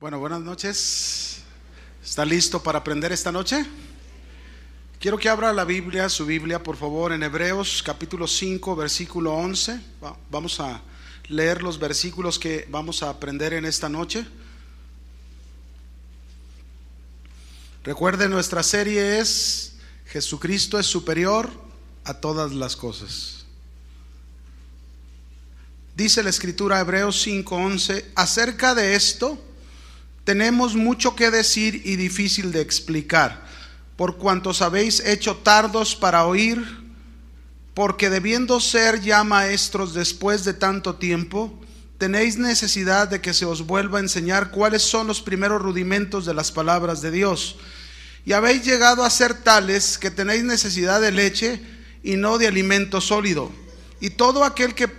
Bueno, buenas noches. ¿Está listo para aprender esta noche? Quiero que abra la Biblia, su Biblia, por favor, en Hebreos capítulo 5, versículo 11. Vamos a leer los versículos que vamos a aprender en esta noche. Recuerde, nuestra serie es Jesucristo es superior a todas las cosas. Dice la escritura Hebreos 5:11, acerca de esto, tenemos mucho que decir y difícil de explicar, por cuantos habéis hecho tardos para oír, porque debiendo ser ya maestros después de tanto tiempo, tenéis necesidad de que se os vuelva a enseñar cuáles son los primeros rudimentos de las palabras de Dios. Y habéis llegado a ser tales que tenéis necesidad de leche y no de alimento sólido. Y todo aquel que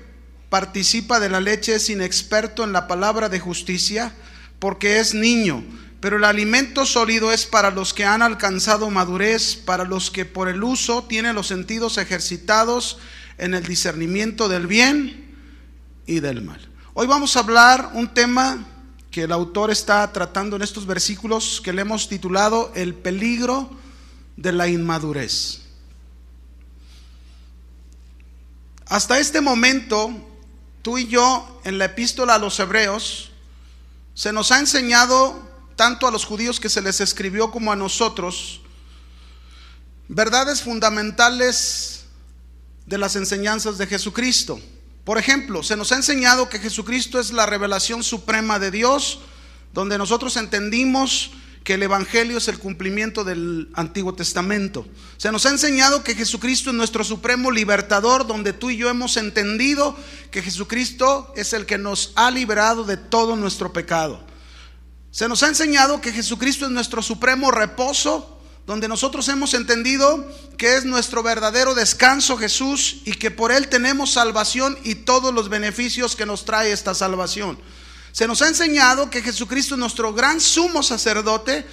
participa de la leche es inexperto en la palabra de justicia, porque es niño, pero el alimento sólido es para los que han alcanzado madurez, para los que por el uso tienen los sentidos ejercitados en el discernimiento del bien y del mal. Hoy vamos a hablar un tema que el autor está tratando en estos versículos que le hemos titulado El peligro de la inmadurez. Hasta este momento, tú y yo en la epístola a los hebreos, se nos ha enseñado tanto a los judíos que se les escribió como a nosotros verdades fundamentales de las enseñanzas de Jesucristo. Por ejemplo, se nos ha enseñado que Jesucristo es la revelación suprema de Dios, donde nosotros entendimos que el Evangelio es el cumplimiento del Antiguo Testamento. Se nos ha enseñado que Jesucristo es nuestro supremo libertador, donde tú y yo hemos entendido que Jesucristo es el que nos ha liberado de todo nuestro pecado. Se nos ha enseñado que Jesucristo es nuestro supremo reposo, donde nosotros hemos entendido que es nuestro verdadero descanso Jesús y que por Él tenemos salvación y todos los beneficios que nos trae esta salvación. Se nos ha enseñado que Jesucristo es nuestro gran sumo sacerdote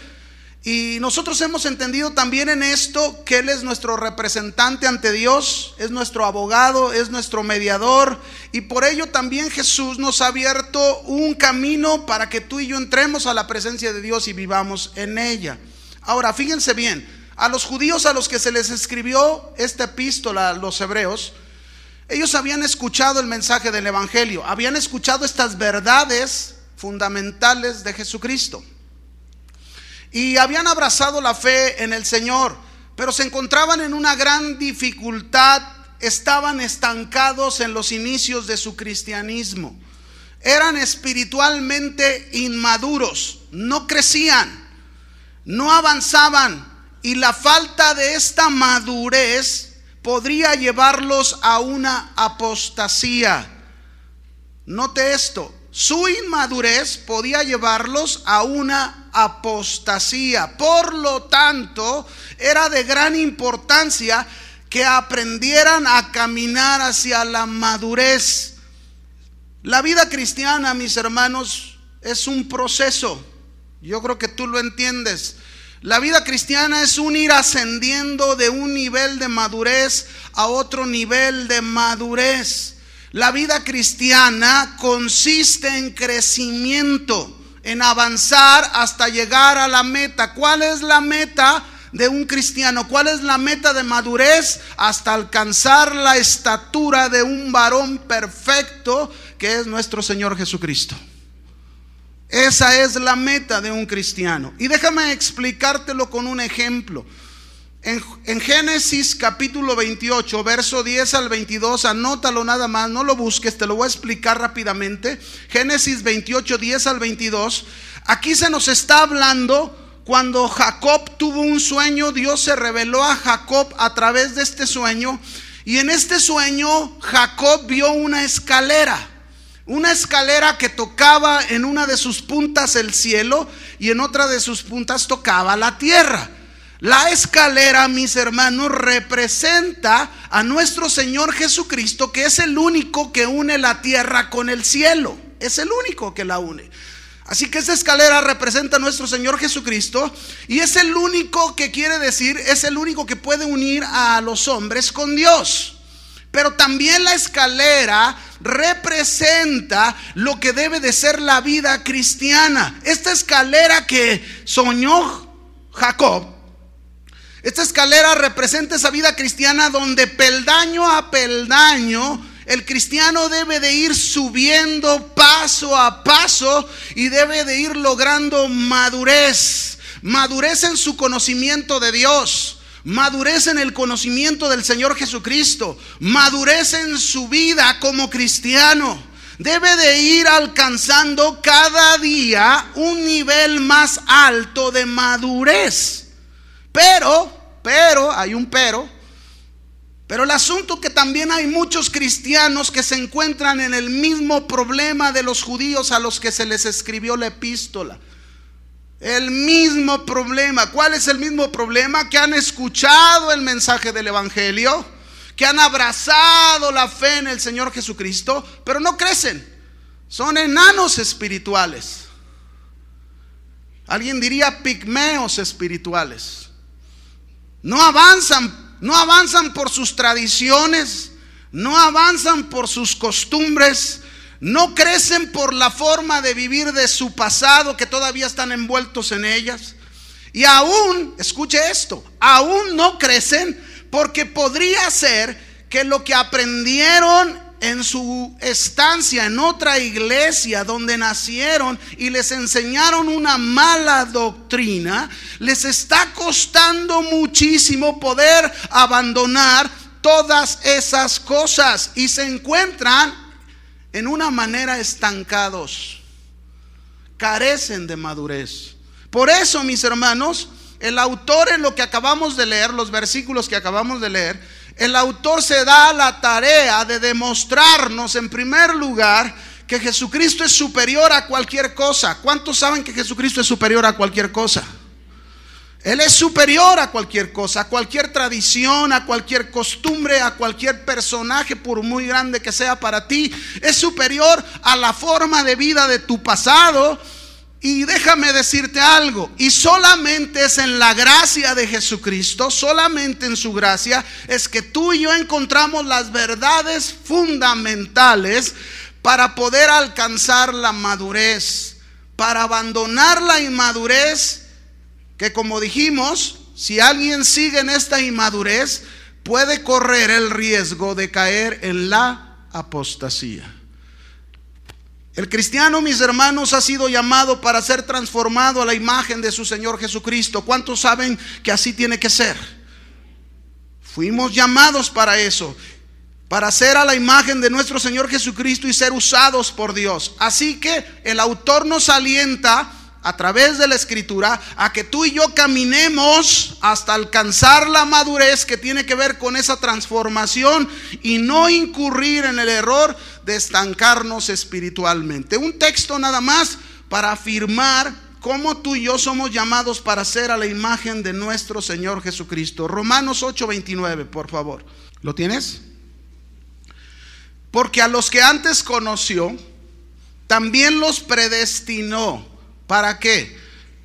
y nosotros hemos entendido también en esto que Él es nuestro representante ante Dios, es nuestro abogado, es nuestro mediador y por ello también Jesús nos ha abierto un camino para que tú y yo entremos a la presencia de Dios y vivamos en ella. Ahora, fíjense bien, a los judíos a los que se les escribió esta epístola, a los hebreos, ellos habían escuchado el mensaje del Evangelio, habían escuchado estas verdades fundamentales de Jesucristo. Y habían abrazado la fe en el Señor, pero se encontraban en una gran dificultad, estaban estancados en los inicios de su cristianismo. Eran espiritualmente inmaduros, no crecían, no avanzaban y la falta de esta madurez podría llevarlos a una apostasía. Note esto, su inmadurez podía llevarlos a una apostasía. Por lo tanto, era de gran importancia que aprendieran a caminar hacia la madurez. La vida cristiana, mis hermanos, es un proceso. Yo creo que tú lo entiendes. La vida cristiana es un ir ascendiendo de un nivel de madurez a otro nivel de madurez. La vida cristiana consiste en crecimiento, en avanzar hasta llegar a la meta. ¿Cuál es la meta? de un cristiano? ¿Cuál es la meta de madurez hasta alcanzar la estatura de un varón perfecto que es nuestro Señor Jesucristo? Esa es la meta de un cristiano. Y déjame explicártelo con un ejemplo. En, Génesis capítulo 28, verso 10 al 22, anótalo nada más, no lo busques, te lo voy a explicar rápidamente. Génesis 28, 10 al 22. Aquí se nos está hablando cuando Jacob tuvo un sueño, Dios se reveló a Jacob a través de este sueño. Y en este sueño Jacob vio una escalera. Una escalera que tocaba en una de sus puntas el cielo y en otra de sus puntas tocaba la tierra. La escalera, mis hermanos, representa a nuestro Señor Jesucristo, que es el único que une la tierra con el cielo. Es el único que la une. Así que esa escalera representa a nuestro Señor Jesucristo y es el único que quiere decir, es el único que puede unir a los hombres con Dios. Pero también la escalera representa lo que debe de ser la vida cristiana. Esta escalera que soñó Jacob, esta escalera representa esa vida cristiana donde peldaño a peldaño el cristiano debe de ir subiendo paso a paso y debe de ir logrando madurez, madurez en su conocimiento de Dios madurez en el conocimiento del Señor Jesucristo, madurez en su vida como cristiano. Debe de ir alcanzando cada día un nivel más alto de madurez. Pero, pero, hay un pero. Pero el asunto que también hay muchos cristianos que se encuentran en el mismo problema de los judíos a los que se les escribió la epístola. El mismo problema. ¿Cuál es el mismo problema? Que han escuchado el mensaje del Evangelio, que han abrazado la fe en el Señor Jesucristo, pero no crecen. Son enanos espirituales. Alguien diría pigmeos espirituales. No avanzan, no avanzan por sus tradiciones, no avanzan por sus costumbres, no crecen por la forma de vivir de su pasado que todavía están envueltos en ellas. Y aún, escuche esto, aún no crecen porque podría ser que lo que aprendieron en su estancia en otra iglesia donde nacieron y les enseñaron una mala doctrina, les está costando muchísimo poder abandonar todas esas cosas y se encuentran en una manera estancados, carecen de madurez. Por eso, mis hermanos, el autor en lo que acabamos de leer, los versículos que acabamos de leer, el autor se da la tarea de demostrarnos, en primer lugar, que Jesucristo es superior a cualquier cosa. ¿Cuántos saben que Jesucristo es superior a cualquier cosa? Él es superior a cualquier cosa, a cualquier tradición, a cualquier costumbre, a cualquier personaje, por muy grande que sea para ti. Es superior a la forma de vida de tu pasado. Y déjame decirte algo, y solamente es en la gracia de Jesucristo, solamente en su gracia, es que tú y yo encontramos las verdades fundamentales para poder alcanzar la madurez, para abandonar la inmadurez que como dijimos, si alguien sigue en esta inmadurez, puede correr el riesgo de caer en la apostasía. El cristiano, mis hermanos, ha sido llamado para ser transformado a la imagen de su Señor Jesucristo. ¿Cuántos saben que así tiene que ser? Fuimos llamados para eso, para ser a la imagen de nuestro Señor Jesucristo y ser usados por Dios. Así que el autor nos alienta a través de la escritura a que tú y yo caminemos hasta alcanzar la madurez que tiene que ver con esa transformación y no incurrir en el error de estancarnos espiritualmente. Un texto nada más para afirmar cómo tú y yo somos llamados para ser a la imagen de nuestro Señor Jesucristo. Romanos 8:29, por favor. ¿Lo tienes? Porque a los que antes conoció, también los predestinó ¿Para qué?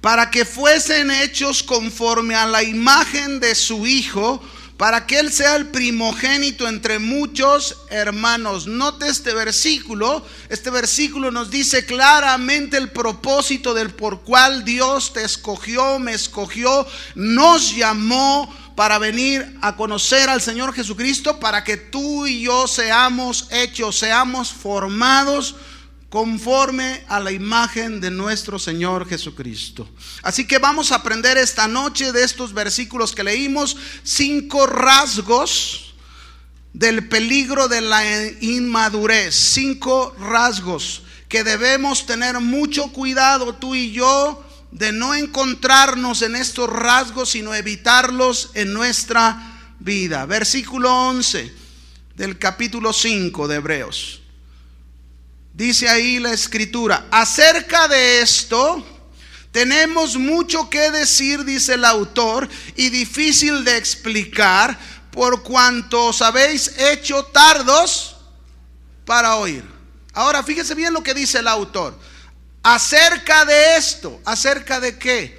Para que fuesen hechos conforme a la imagen de su Hijo, para que Él sea el primogénito entre muchos hermanos. Note este versículo. Este versículo nos dice claramente el propósito del por cual Dios te escogió, me escogió, nos llamó para venir a conocer al Señor Jesucristo, para que tú y yo seamos hechos, seamos formados conforme a la imagen de nuestro Señor Jesucristo. Así que vamos a aprender esta noche de estos versículos que leímos cinco rasgos del peligro de la inmadurez, cinco rasgos que debemos tener mucho cuidado tú y yo de no encontrarnos en estos rasgos, sino evitarlos en nuestra vida. Versículo 11 del capítulo 5 de Hebreos. Dice ahí la escritura, acerca de esto tenemos mucho que decir, dice el autor, y difícil de explicar, por cuanto os habéis hecho tardos para oír. Ahora, fíjese bien lo que dice el autor. Acerca de esto, acerca de qué?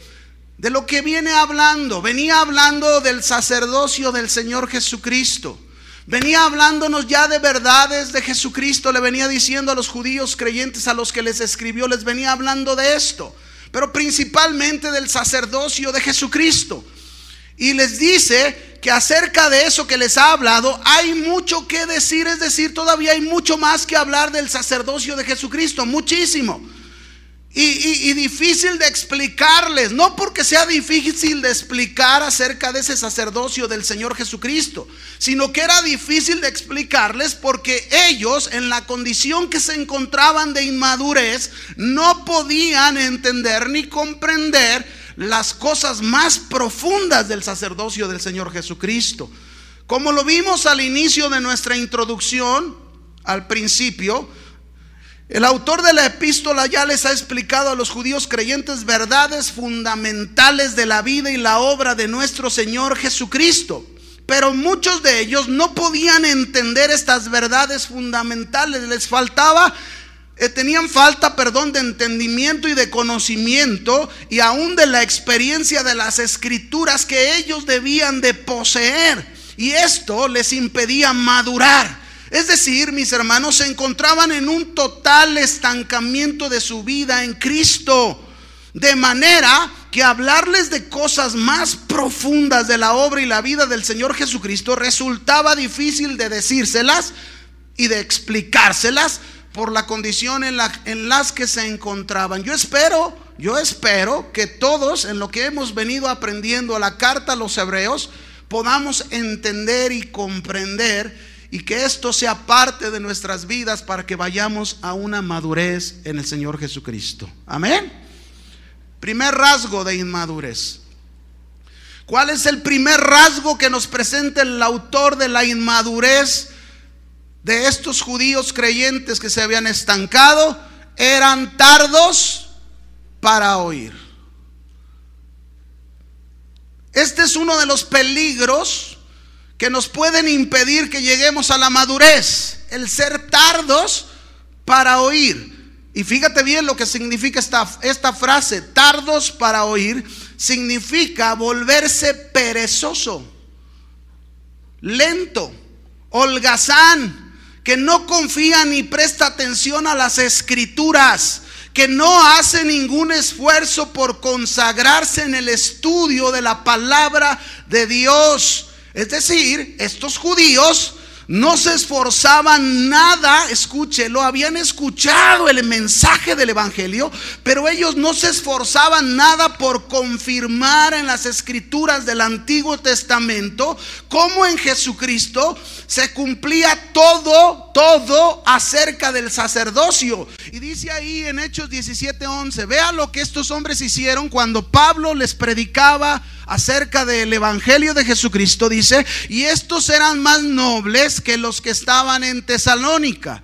De lo que viene hablando. Venía hablando del sacerdocio del Señor Jesucristo Venía hablándonos ya de verdades de Jesucristo, le venía diciendo a los judíos creyentes a los que les escribió, les venía hablando de esto, pero principalmente del sacerdocio de Jesucristo. Y les dice que acerca de eso que les ha hablado hay mucho que decir, es decir, todavía hay mucho más que hablar del sacerdocio de Jesucristo, muchísimo. Y, difícil de explicarles, no porque sea difícil de explicar acerca de ese sacerdocio del Señor Jesucristo, sino que era difícil de explicarles porque ellos en la condición que se encontraban de inmadurez no podían entender ni comprender las cosas más profundas del sacerdocio del Señor Jesucristo. Como lo vimos al inicio de nuestra introducción, al principio, el autor de la epístola ya les ha explicado a los judíos creyentes verdades fundamentales de la vida y la obra de nuestro Señor Jesucristo. Pero muchos de ellos no podían entender estas verdades fundamentales. Les faltaba eh, tenían falta, perdón, de entendimiento y de conocimiento y aún de la experiencia de las escrituras que ellos debían de poseer. Y esto les impedía madurar. Es decir, mis hermanos se encontraban en un total estancamiento de su vida en Cristo. De manera que hablarles de cosas más profundas de la obra y la vida del Señor Jesucristo resultaba difícil de decírselas y de explicárselas por la condición en, la, en las que se encontraban. Yo espero, yo espero que todos en lo que hemos venido aprendiendo a la carta a los hebreos podamos entender y comprender y que esto sea parte de nuestras vidas para que vayamos a una madurez en el Señor Jesucristo. Amén. Primer rasgo de inmadurez. ¿Cuál es el primer rasgo que nos presenta el autor de la inmadurez de estos judíos creyentes que se habían estancado? Eran tardos para oír. Este es uno de los peligros que nos pueden impedir que lleguemos a la madurez, el ser tardos para oír. Y fíjate bien lo que significa esta, esta frase, tardos para oír, significa volverse perezoso, lento, holgazán, que no confía ni presta atención a las escrituras, que no hace ningún esfuerzo por consagrarse en el estudio de la palabra de Dios es decir, estos judíos no se esforzaban nada, escúchelo, habían escuchado el mensaje del Evangelio, pero ellos no se esforzaban nada por confirmar en las escrituras del Antiguo Testamento cómo en Jesucristo se cumplía todo todo acerca del sacerdocio. Y dice ahí en Hechos 17:11, vea lo que estos hombres hicieron cuando Pablo les predicaba acerca del Evangelio de Jesucristo, dice, y estos eran más nobles que los que estaban en Tesalónica,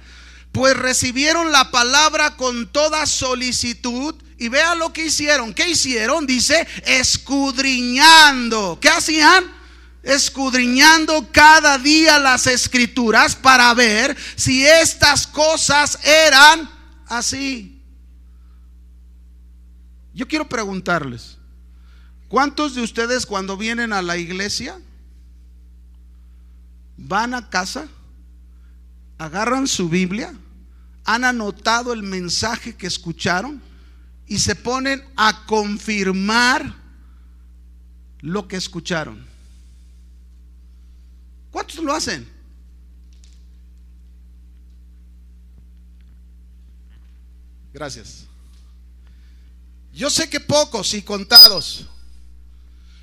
pues recibieron la palabra con toda solicitud. Y vea lo que hicieron. ¿Qué hicieron? Dice, escudriñando. ¿Qué hacían? escudriñando cada día las escrituras para ver si estas cosas eran así. Yo quiero preguntarles, ¿cuántos de ustedes cuando vienen a la iglesia van a casa, agarran su Biblia, han anotado el mensaje que escucharon y se ponen a confirmar lo que escucharon? ¿Cuántos lo hacen? Gracias. Yo sé que pocos y contados,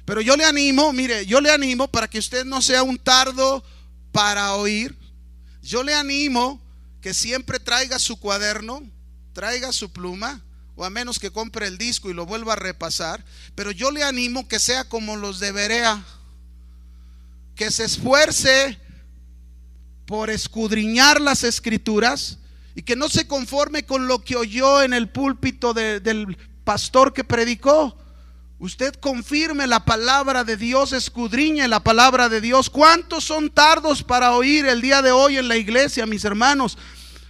pero yo le animo, mire, yo le animo para que usted no sea un tardo para oír. Yo le animo que siempre traiga su cuaderno, traiga su pluma, o a menos que compre el disco y lo vuelva a repasar, pero yo le animo que sea como los de Berea que se esfuerce por escudriñar las escrituras y que no se conforme con lo que oyó en el púlpito del pastor que predicó. Usted confirme la palabra de Dios, escudriñe la palabra de Dios. ¿Cuántos son tardos para oír el día de hoy en la iglesia, mis hermanos?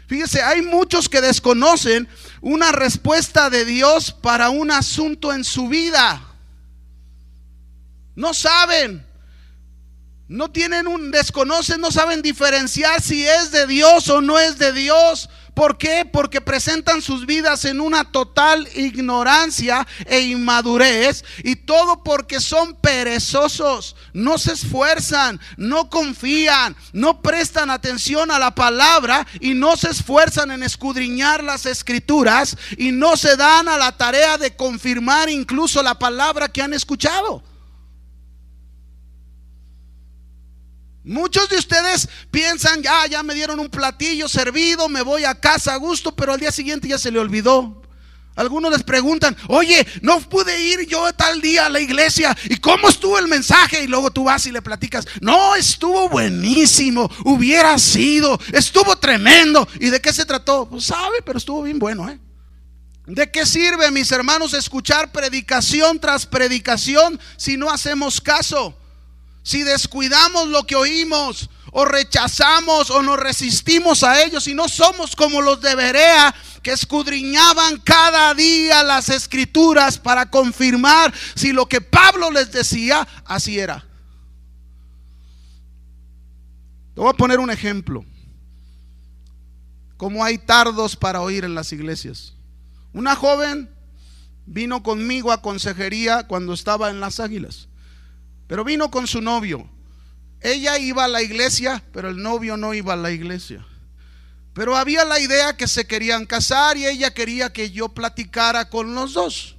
Fíjese, hay muchos que desconocen una respuesta de Dios para un asunto en su vida. No saben. No tienen un, desconocen, no saben diferenciar si es de Dios o no es de Dios. ¿Por qué? Porque presentan sus vidas en una total ignorancia e inmadurez y todo porque son perezosos, no se esfuerzan, no confían, no prestan atención a la palabra y no se esfuerzan en escudriñar las escrituras y no se dan a la tarea de confirmar incluso la palabra que han escuchado. Muchos de ustedes piensan, ya, ah, ya me dieron un platillo servido, me voy a casa a gusto, pero al día siguiente ya se le olvidó. Algunos les preguntan, oye, no pude ir yo tal día a la iglesia, ¿y cómo estuvo el mensaje? Y luego tú vas y le platicas, no, estuvo buenísimo, hubiera sido, estuvo tremendo. ¿Y de qué se trató? Pues sabe, pero estuvo bien bueno, ¿eh? ¿De qué sirve, mis hermanos, escuchar predicación tras predicación si no hacemos caso? si descuidamos lo que oímos o rechazamos o nos resistimos a ellos y no somos como los de Berea que escudriñaban cada día las escrituras para confirmar si lo que Pablo les decía así era. Te voy a poner un ejemplo. Como hay tardos para oír en las iglesias. Una joven vino conmigo a consejería cuando estaba en las águilas. Pero vino con su novio. Ella iba a la iglesia, pero el novio no iba a la iglesia. Pero había la idea que se querían casar y ella quería que yo platicara con los dos.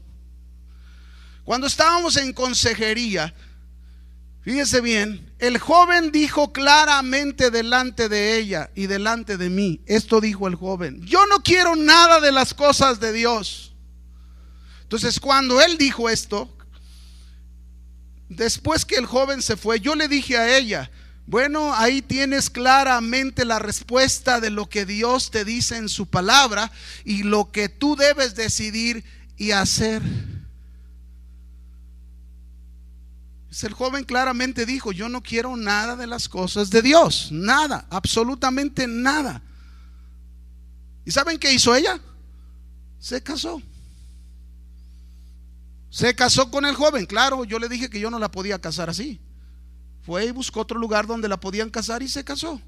Cuando estábamos en consejería, fíjese bien, el joven dijo claramente delante de ella y delante de mí, esto dijo el joven, yo no quiero nada de las cosas de Dios. Entonces cuando él dijo esto, Después que el joven se fue, yo le dije a ella, bueno, ahí tienes claramente la respuesta de lo que Dios te dice en su palabra y lo que tú debes decidir y hacer. Pues el joven claramente dijo, yo no quiero nada de las cosas de Dios, nada, absolutamente nada. ¿Y saben qué hizo ella? Se casó. Se casó con el joven, claro, yo le dije que yo no la podía casar así. Fue y buscó otro lugar donde la podían casar y se casó.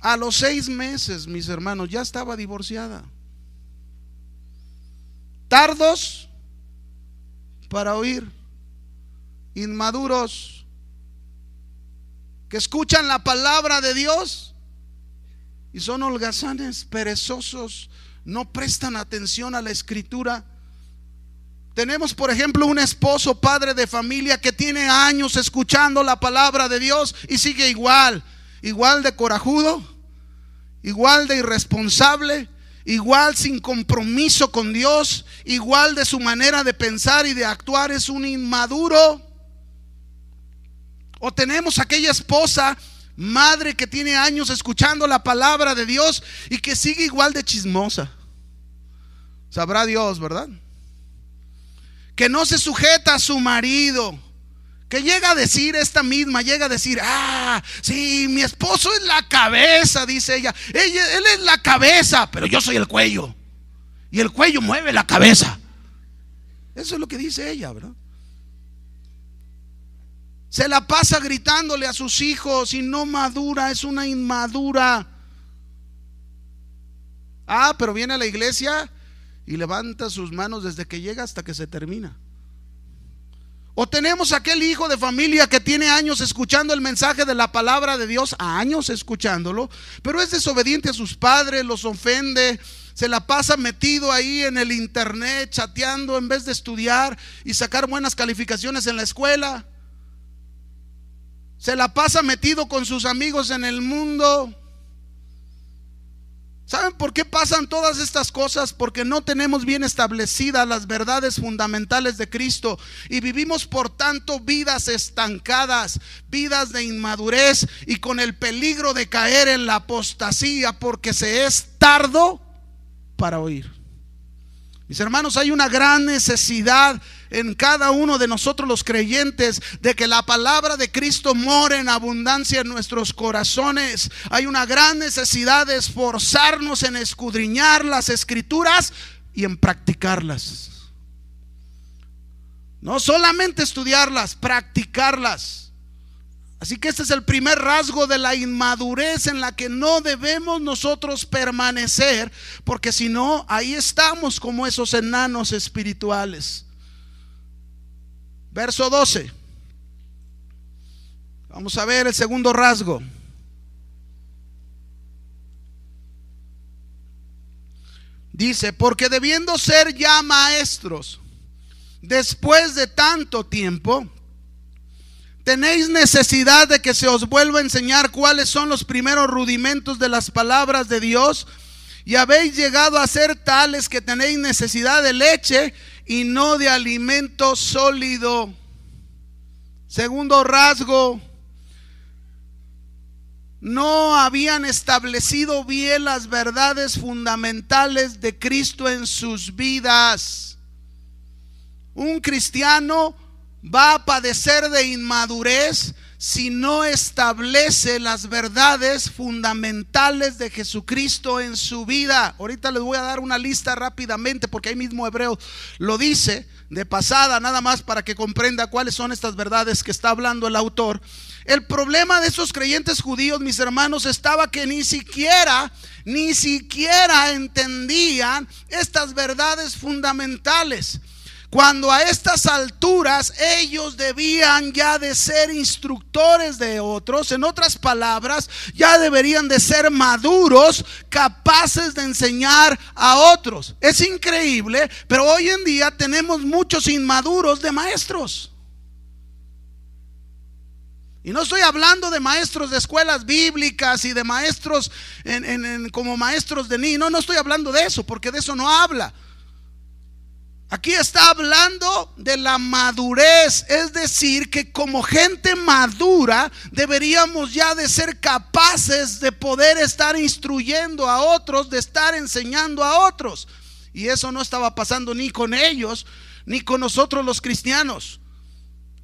A los seis meses, mis hermanos, ya estaba divorciada. Tardos para oír, inmaduros, que escuchan la palabra de Dios y son holgazanes, perezosos, no prestan atención a la escritura tenemos, por ejemplo, un esposo, padre de familia, que tiene años escuchando la palabra de Dios y sigue igual, igual de corajudo, igual de irresponsable, igual sin compromiso con Dios, igual de su manera de pensar y de actuar, es un inmaduro. O tenemos aquella esposa, madre que tiene años escuchando la palabra de Dios y que sigue igual de chismosa. Sabrá Dios, ¿verdad? que no se sujeta a su marido. Que llega a decir esta misma, llega a decir, ah, sí, mi esposo es la cabeza, dice ella. Él es la cabeza, pero yo soy el cuello. Y el cuello mueve la cabeza. Eso es lo que dice ella, ¿verdad? Se la pasa gritándole a sus hijos y no madura, es una inmadura. Ah, pero viene a la iglesia y levanta sus manos desde que llega hasta que se termina. O tenemos aquel hijo de familia que tiene años escuchando el mensaje de la palabra de Dios, a años escuchándolo, pero es desobediente a sus padres, los ofende, se la pasa metido ahí en el internet, chateando en vez de estudiar y sacar buenas calificaciones en la escuela. Se la pasa metido con sus amigos en el mundo. ¿Saben por qué pasan todas estas cosas? Porque no tenemos bien establecidas las verdades fundamentales de Cristo y vivimos por tanto vidas estancadas, vidas de inmadurez y con el peligro de caer en la apostasía porque se es tardo para oír. Mis hermanos, hay una gran necesidad en cada uno de nosotros los creyentes, de que la palabra de Cristo More en abundancia en nuestros corazones. Hay una gran necesidad de esforzarnos en escudriñar las escrituras y en practicarlas. No solamente estudiarlas, practicarlas. Así que este es el primer rasgo de la inmadurez en la que no debemos nosotros permanecer, porque si no, ahí estamos como esos enanos espirituales Verso 12. Vamos a ver el segundo rasgo. Dice, porque debiendo ser ya maestros, después de tanto tiempo, tenéis necesidad de que se os vuelva a enseñar cuáles son los primeros rudimentos de las palabras de Dios, y habéis llegado a ser tales que tenéis necesidad de leche y no de alimento sólido. Segundo rasgo, no habían establecido bien las verdades fundamentales de Cristo en sus vidas. Un cristiano va a padecer de inmadurez si no establece las verdades fundamentales de Jesucristo en su vida. Ahorita les voy a dar una lista rápidamente porque ahí mismo Hebreo lo dice de pasada, nada más para que comprenda cuáles son estas verdades que está hablando el autor. El problema de esos creyentes judíos, mis hermanos, estaba que ni siquiera, ni siquiera entendían estas verdades fundamentales cuando a estas alturas ellos debían ya de ser instructores de otros, en otras palabras, ya deberían de ser maduros, capaces de enseñar a otros. Es increíble, pero hoy en día tenemos muchos inmaduros de maestros. Y no estoy hablando de maestros de escuelas bíblicas y de maestros como maestros de niño no estoy hablando de eso, porque de eso no habla. Aquí está hablando de la madurez, es decir, que como gente madura deberíamos ya de ser capaces de poder estar instruyendo a otros, de estar enseñando a otros. Y eso no estaba pasando ni con ellos, ni con nosotros los cristianos.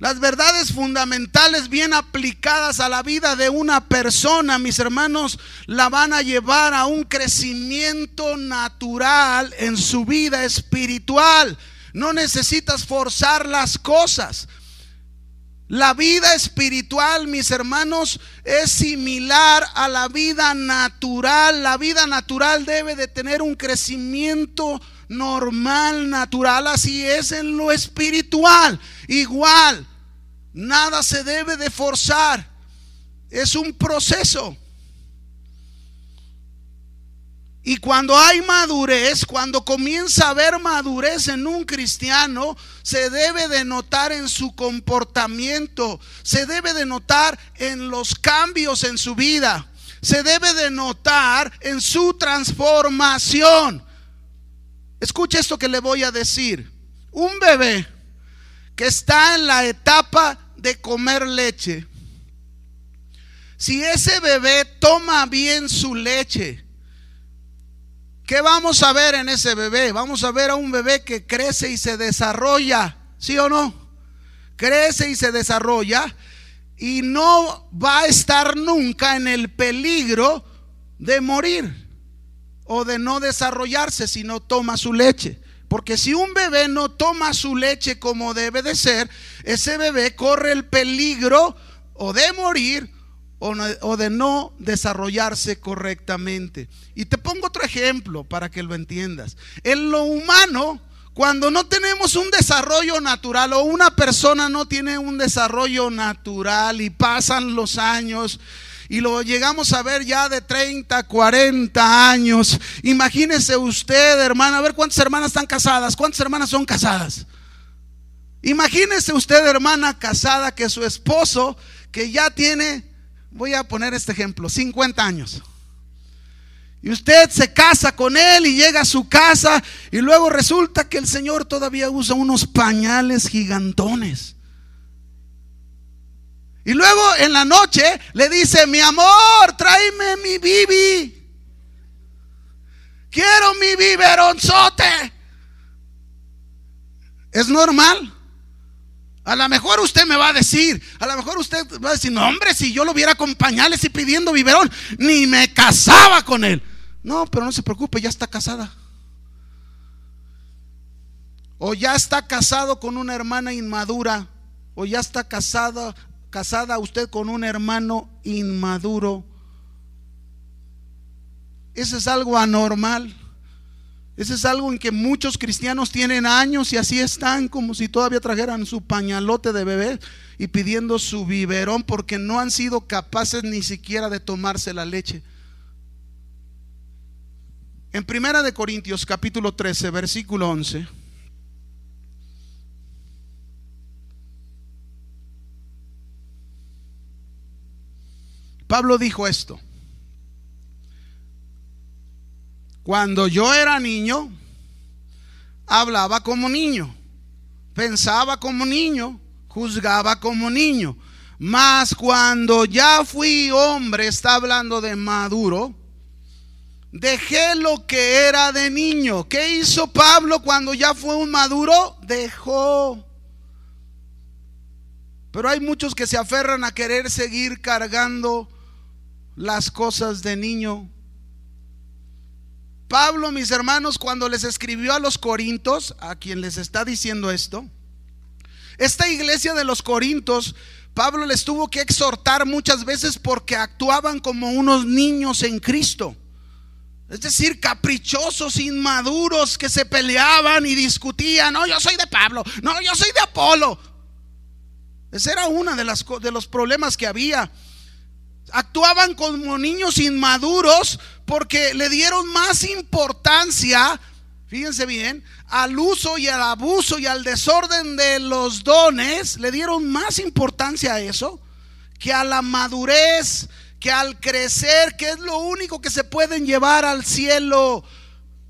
Las verdades fundamentales bien aplicadas a la vida de una persona, mis hermanos, la van a llevar a un crecimiento natural en su vida espiritual. No necesitas forzar las cosas. La vida espiritual, mis hermanos, es similar a la vida natural. La vida natural debe de tener un crecimiento normal, natural. Así es en lo espiritual. Igual, Nada se debe de forzar. Es un proceso. Y cuando hay madurez, cuando comienza a haber madurez en un cristiano, se debe de notar en su comportamiento, se debe de notar en los cambios en su vida, se debe de notar en su transformación. Escuche esto que le voy a decir. Un bebé que está en la etapa de comer leche, si ese bebé toma bien su leche, ¿qué vamos a ver en ese bebé? Vamos a ver a un bebé que crece y se desarrolla, ¿sí o no? Crece y se desarrolla y no va a estar nunca en el peligro de morir o de no desarrollarse si no toma su leche. Porque si un bebé no toma su leche como debe de ser, ese bebé corre el peligro o de morir o, de no desarrollarse correctamente. Y te pongo otro ejemplo para que lo entiendas. En lo humano, cuando no tenemos un desarrollo natural o una persona no tiene un desarrollo natural y pasan los años y lo llegamos a ver ya de 30, 40 años. Imagínese usted, hermana, a ver cuántas hermanas están casadas, cuántas hermanas son casadas. Imagínese usted, hermana casada, que su esposo, que ya tiene, voy a poner este ejemplo, 50 años. Y usted se casa con él y llega a su casa y luego resulta que el Señor todavía usa unos pañales gigantones. Y luego en la noche le dice, mi amor, tráeme mi bibi. Quiero mi biberonzote. Es normal. A lo mejor usted me va a decir, a lo mejor usted va a decir, no hombre, si yo lo viera con pañales y pidiendo biberón, ni me casaba con él. No, pero no se preocupe, ya está casada. O ya está casado con una hermana inmadura, o ya está casada casada usted con un hermano inmaduro. Eso es algo anormal. Eso es algo en que muchos cristianos tienen años y así están como si todavía trajeran su pañalote de bebé y pidiendo su biberón porque no han sido capaces ni siquiera de tomarse la leche. En Primera de Corintios capítulo 13, versículo 11. Pablo dijo esto. Cuando yo era niño, hablaba como niño, pensaba como niño, juzgaba como niño. Mas cuando ya fui hombre, está hablando de maduro, dejé lo que era de niño. ¿Qué hizo Pablo cuando ya fue un maduro? Dejó. Pero hay muchos que se aferran a querer seguir cargando las cosas de niño. Pablo, mis hermanos, cuando les escribió a los Corintos, a quien les está diciendo esto, esta iglesia de los Corintos, Pablo les tuvo que exhortar muchas veces porque actuaban como unos niños en Cristo. Es decir, caprichosos, inmaduros, que se peleaban y discutían. No, yo soy de Pablo. No, yo soy de Apolo. Ese era uno de, las, de los problemas que había actuaban como niños inmaduros porque le dieron más importancia, fíjense bien, al uso y al abuso y al desorden de los dones, le dieron más importancia a eso que a la madurez, que al crecer, que es lo único que se pueden llevar al cielo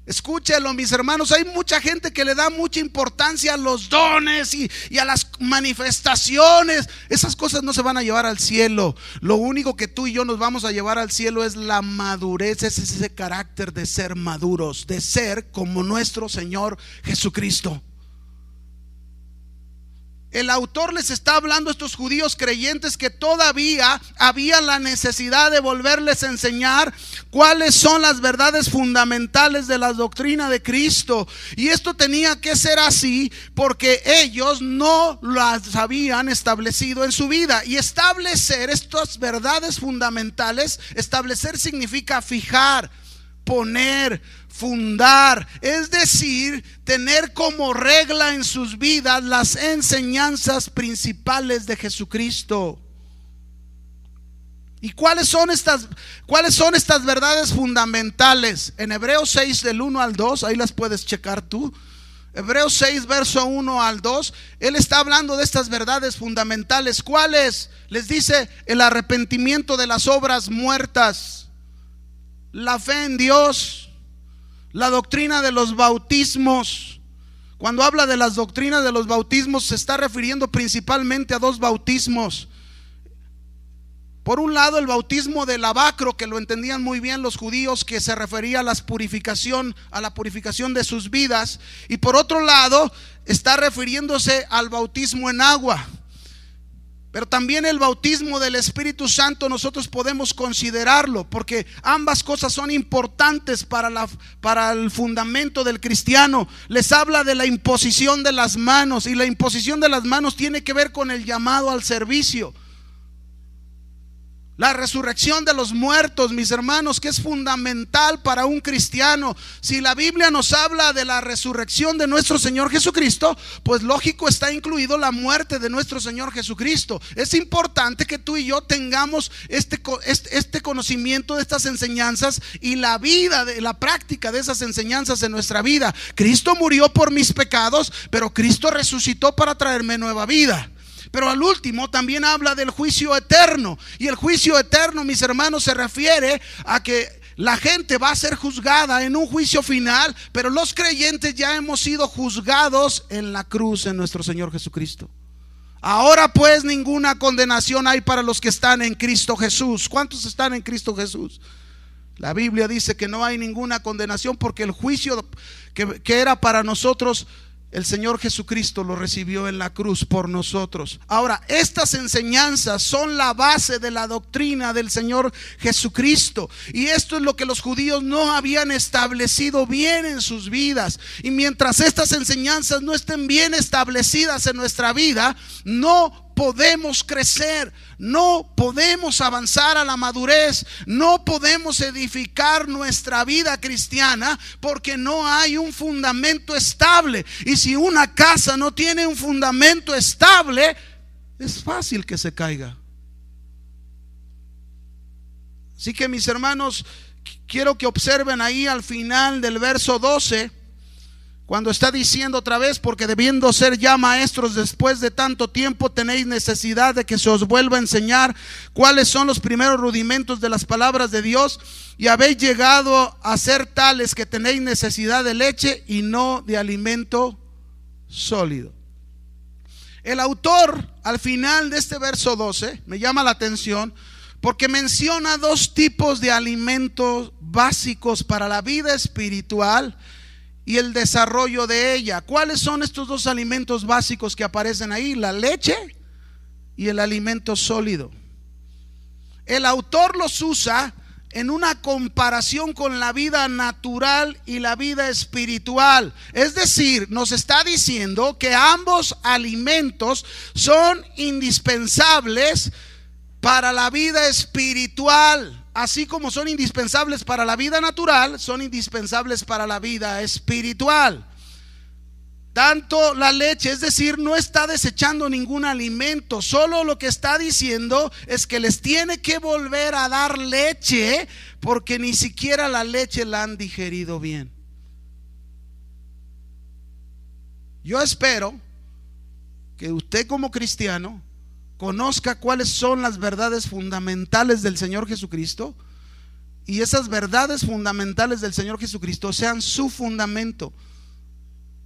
Escúchelo, mis hermanos. Hay mucha gente que le da mucha importancia a los dones y, a las manifestaciones. Esas cosas no se van a llevar al cielo. Lo único que tú y yo nos vamos a llevar al cielo es la madurez, es ese carácter de ser maduros, de ser como nuestro Señor Jesucristo. El autor les está hablando a estos judíos creyentes que todavía había la necesidad de volverles a enseñar cuáles son las verdades fundamentales de la doctrina de Cristo. Y esto tenía que ser así porque ellos no las habían establecido en su vida. Y establecer estas verdades fundamentales, establecer significa fijar, poner, fundar, es decir, tener como regla en sus vidas las enseñanzas principales de Jesucristo. ¿Y cuáles son estas cuáles son estas verdades fundamentales? En Hebreos 6 del 1 al 2, ahí las puedes checar tú. Hebreos 6 verso 1 al 2, él está hablando de estas verdades fundamentales. ¿Cuáles? Les dice el arrepentimiento de las obras muertas, la fe en Dios, la doctrina de los bautismos. Cuando habla de las doctrinas de los bautismos, se está refiriendo principalmente a dos bautismos. Por un lado, el bautismo de lavacro, que lo entendían muy bien los judíos, que se refería a, purificación, a la purificación de sus vidas. Y por otro lado, está refiriéndose al bautismo en agua. Pero también el bautismo del Espíritu Santo nosotros podemos considerarlo, porque ambas cosas son importantes para, para, el fundamento del cristiano. Les habla de la imposición de las manos y la imposición de las manos tiene que ver con el llamado al servicio. La resurrección de los muertos, mis hermanos, que es fundamental para un cristiano. Si la Biblia nos habla de la resurrección de nuestro Señor Jesucristo, pues lógico está incluido la muerte de nuestro Señor Jesucristo. Es importante que tú y yo tengamos este, este, este conocimiento de estas enseñanzas y la vida, de, la práctica de esas enseñanzas en nuestra vida. Cristo murió por mis pecados, pero Cristo resucitó para traerme nueva vida. Pero al último también habla del juicio eterno. Y el juicio eterno, mis hermanos, se refiere a que la gente va a ser juzgada en un juicio final, pero los creyentes ya hemos sido juzgados en la cruz en nuestro Señor Jesucristo. Ahora pues ninguna condenación hay para los que están en Cristo Jesús. ¿Cuántos están en Cristo Jesús? La Biblia dice que no hay ninguna condenación porque el juicio que, era para nosotros el Señor Jesucristo lo recibió en la cruz por nosotros. Ahora, estas enseñanzas son la base de la doctrina del Señor Jesucristo. Y esto es lo que los judíos no habían establecido bien en sus vidas. Y mientras estas enseñanzas no estén bien establecidas en nuestra vida, no podemos crecer, no podemos avanzar a la madurez, no podemos edificar nuestra vida cristiana porque no hay un fundamento estable. Y si una casa no tiene un fundamento estable, es fácil que se caiga. Así que mis hermanos, quiero que observen ahí al final del verso 12 cuando está diciendo otra vez, porque debiendo ser ya maestros después de tanto tiempo, tenéis necesidad de que se os vuelva a enseñar cuáles son los primeros rudimentos de las palabras de Dios y habéis llegado a ser tales que tenéis necesidad de leche y no de alimento sólido. El autor al final de este verso 12 me llama la atención porque menciona dos tipos de alimentos básicos para la vida espiritual y el desarrollo de ella. ¿Cuáles son estos dos alimentos básicos que aparecen ahí? La leche y el alimento sólido. El autor los usa en una comparación con la vida natural y la vida espiritual. Es decir, nos está diciendo que ambos alimentos son indispensables para la vida espiritual así como son indispensables para la vida natural, son indispensables para la vida espiritual. Tanto la leche, es decir, no está desechando ningún alimento, solo lo que está diciendo es que les tiene que volver a dar leche porque ni siquiera la leche la han digerido bien. Yo espero que usted como cristiano conozca cuáles son las verdades fundamentales del Señor Jesucristo y esas verdades fundamentales del Señor Jesucristo sean su fundamento.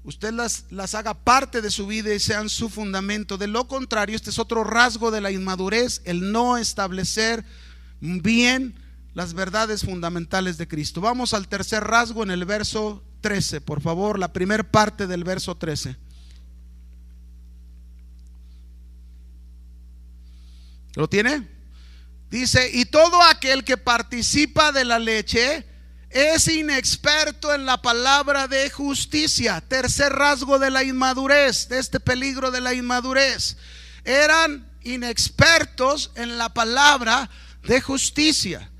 Usted las, las haga parte de su vida y sean su fundamento. De lo contrario, este es otro rasgo de la inmadurez, el no establecer bien las verdades fundamentales de Cristo. Vamos al tercer rasgo en el verso 13, por favor, la primera parte del verso 13. ¿Lo tiene? Dice, y todo aquel que participa de la leche es inexperto en la palabra de justicia. Tercer rasgo de la inmadurez, de este peligro de la inmadurez. Eran inexpertos en la palabra de justicia.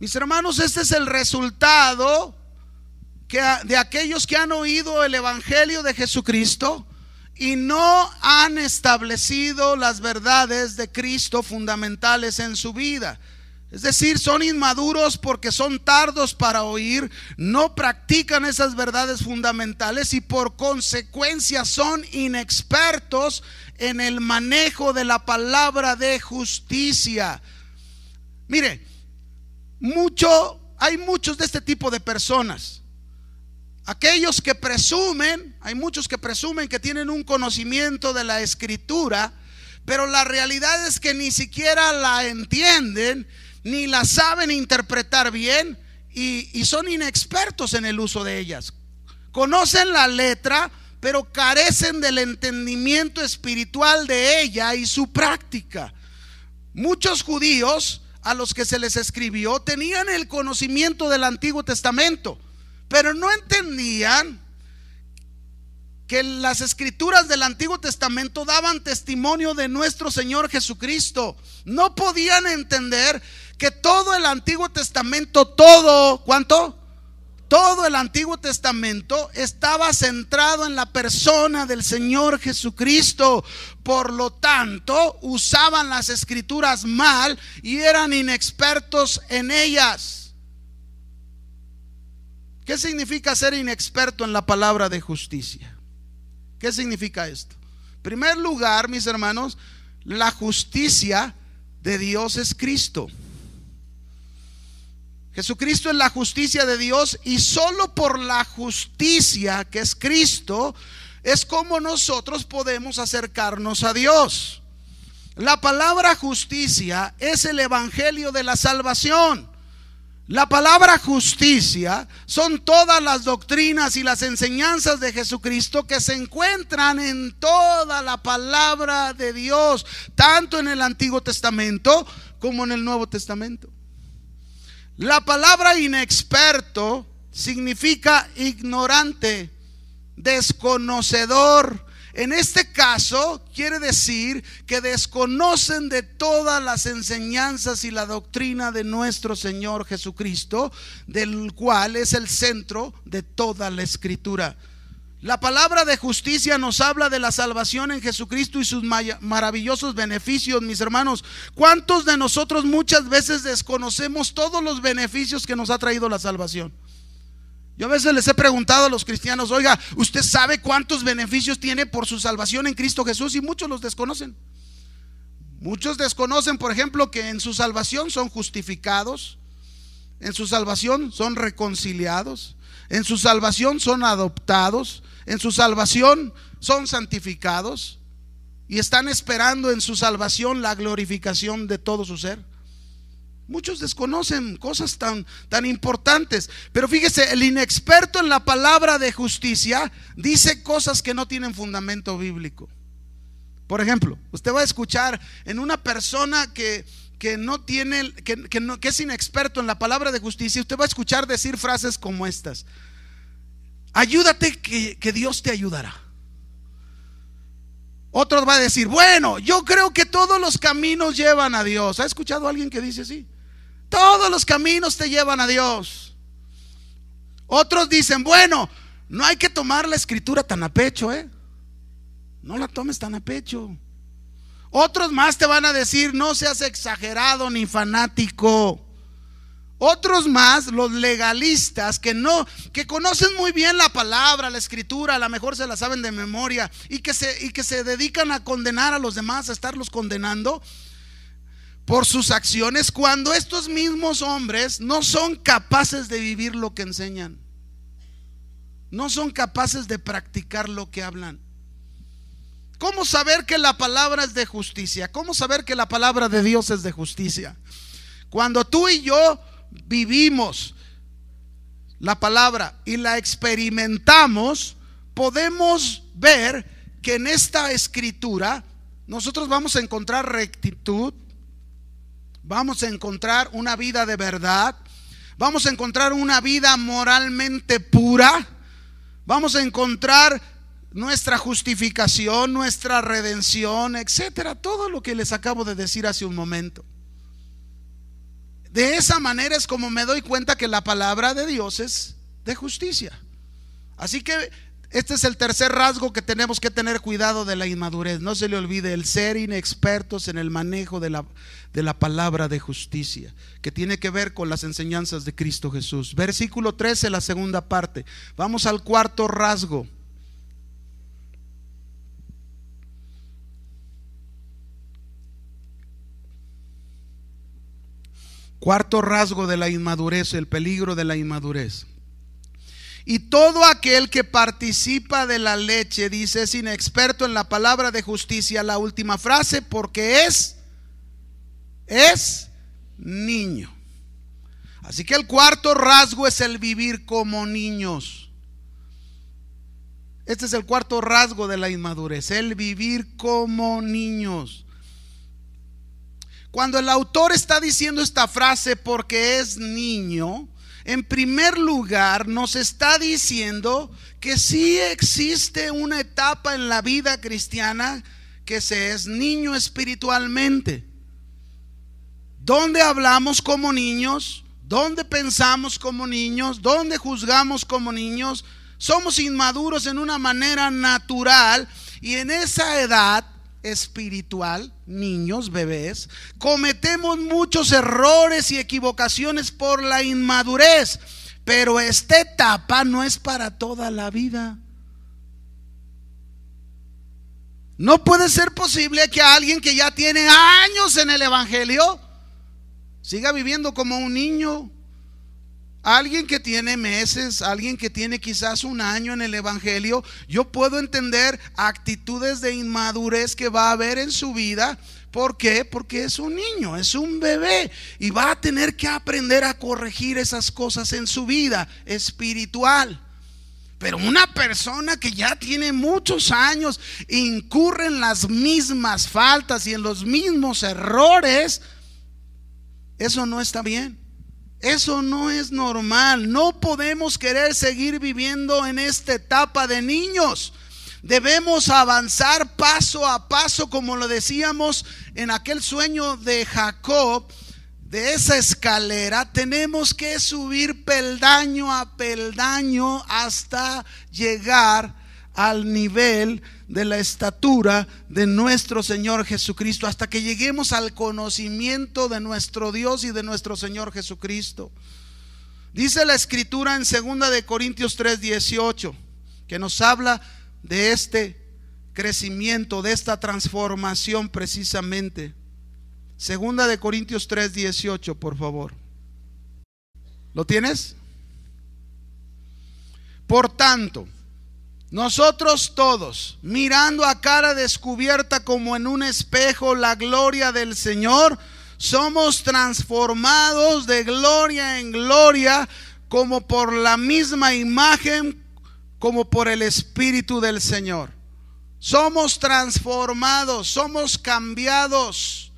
Mis hermanos, este es el resultado que, de aquellos que han oído el Evangelio de Jesucristo, y no han establecido las verdades de Cristo fundamentales en su vida. Es decir, son inmaduros porque son tardos para oír, no practican esas verdades fundamentales y por consecuencia son inexpertos en el manejo de la palabra de justicia. Mire, mucho hay muchos de este tipo de personas Aquellos que presumen, hay muchos que presumen que tienen un conocimiento de la escritura, pero la realidad es que ni siquiera la entienden, ni la saben interpretar bien y, son inexpertos en el uso de ellas. Conocen la letra, pero carecen del entendimiento espiritual de ella y su práctica. Muchos judíos a los que se les escribió tenían el conocimiento del Antiguo Testamento pero no entendían que las escrituras del Antiguo Testamento daban testimonio de nuestro Señor Jesucristo. No podían entender que todo el Antiguo Testamento, todo, ¿cuánto? Todo el Antiguo Testamento estaba centrado en la persona del Señor Jesucristo. Por lo tanto, usaban las escrituras mal y eran inexpertos en ellas. ¿Qué significa ser inexperto en la palabra de justicia? ¿Qué significa esto? En primer lugar, mis hermanos, la justicia de Dios es Cristo. Jesucristo es la justicia de Dios y solo por la justicia que es Cristo es como nosotros podemos acercarnos a Dios. La palabra justicia es el evangelio de la salvación. La palabra justicia son todas las doctrinas y las enseñanzas de Jesucristo que se encuentran en toda la palabra de Dios, tanto en el Antiguo Testamento como en el Nuevo Testamento. La palabra inexperto significa ignorante, desconocedor, en este caso quiere decir que desconocen de todas las enseñanzas y la doctrina de nuestro Señor Jesucristo, del cual es el centro de toda la escritura. La palabra de justicia nos habla de la salvación en Jesucristo y sus maravillosos beneficios, mis hermanos. ¿Cuántos de nosotros muchas veces desconocemos todos los beneficios que nos ha traído la salvación? Yo a veces les he preguntado a los cristianos, oiga, ¿usted sabe cuántos beneficios tiene por su salvación en Cristo Jesús? Y muchos los desconocen. Muchos desconocen, por ejemplo, que en su salvación son justificados, en su salvación son reconciliados, en su salvación son adoptados, en su salvación son santificados y están esperando en su salvación la glorificación de todo su ser. Muchos desconocen cosas tan, tan importantes. Pero fíjese, el inexperto en la palabra de justicia dice cosas que no tienen fundamento bíblico. Por ejemplo, usted va a escuchar en una persona que, no tiene, que, es inexperto en la palabra de justicia, usted va a escuchar decir frases como estas. Ayúdate que, que Dios te ayudará. Otro va a decir, bueno, yo creo que todos los caminos llevan a Dios. ¿Ha escuchado a alguien que dice así? Todos los caminos te llevan a Dios. Otros dicen, bueno, no hay que tomar la escritura tan a pecho, ¿eh? No la tomes tan a pecho. Otros más te van a decir, no seas exagerado ni fanático. Otros más, los legalistas que no, que conocen muy bien la palabra, la escritura, a lo mejor se la saben de memoria y que se, y que se dedican a condenar a los demás, a estarlos condenando por sus acciones cuando estos mismos hombres no son capaces de vivir lo que enseñan. No son capaces de practicar lo que hablan. ¿Cómo saber que la palabra es de justicia? ¿Cómo saber que la palabra de Dios es de justicia? Cuando tú y yo vivimos la palabra y la experimentamos, podemos ver que en esta escritura nosotros vamos a encontrar rectitud, vamos a encontrar una vida de verdad, vamos a encontrar una vida moralmente pura, vamos a encontrar nuestra justificación, nuestra redención, etcétera, todo lo que les acabo de decir hace un momento. De esa manera es como me doy cuenta que la palabra de Dios es de justicia. Así que este es el tercer rasgo que tenemos que tener cuidado de la inmadurez. No se le olvide el ser inexpertos en el manejo de la, de la palabra de justicia, que tiene que ver con las enseñanzas de Cristo Jesús. Versículo 13, la segunda parte. Vamos al cuarto rasgo. Cuarto rasgo de la inmadurez, el peligro de la inmadurez. Y todo aquel que participa de la leche, dice, es inexperto en la palabra de justicia, la última frase, porque es es niño. Así que el cuarto rasgo es el vivir como niños. Este es el cuarto rasgo de la inmadurez, el vivir como niños. Cuando el autor está diciendo esta frase porque es niño, en primer lugar nos está diciendo que sí existe una etapa en la vida cristiana que se es niño espiritualmente. ¿Dónde hablamos como niños? ¿Dónde pensamos como niños? ¿Dónde juzgamos como niños? Somos inmaduros en una manera natural y en esa edad espiritual, niños, bebés, cometemos muchos errores y equivocaciones por la inmadurez, pero esta etapa no es para toda la vida. No puede ser posible que alguien que ya tiene años en el Evangelio Siga viviendo como un niño. Alguien que tiene meses, alguien que tiene quizás un año en el Evangelio, yo puedo entender actitudes de inmadurez que va a haber en su vida. ¿Por qué? Porque es un niño, es un bebé y va a tener que aprender a corregir esas cosas en su vida espiritual. Pero una persona que ya tiene muchos años, incurre en las mismas faltas y en los mismos errores, eso no está bien. Eso no es normal. No podemos querer seguir viviendo en esta etapa de niños. Debemos avanzar paso a paso, como lo decíamos en aquel sueño de Jacob, de esa escalera. Tenemos que subir peldaño a peldaño hasta llegar al nivel de la estatura de nuestro Señor Jesucristo, hasta que lleguemos al conocimiento de nuestro Dios y de nuestro Señor Jesucristo. Dice la escritura en 2 de Corintios 3:18, que nos habla de este crecimiento, de esta transformación precisamente. Segunda de Corintios 3:18, por favor. ¿Lo tienes? Por tanto, nosotros todos, mirando a cara descubierta como en un espejo la gloria del Señor, somos transformados de gloria en gloria como por la misma imagen, como por el Espíritu del Señor. Somos transformados, somos cambiados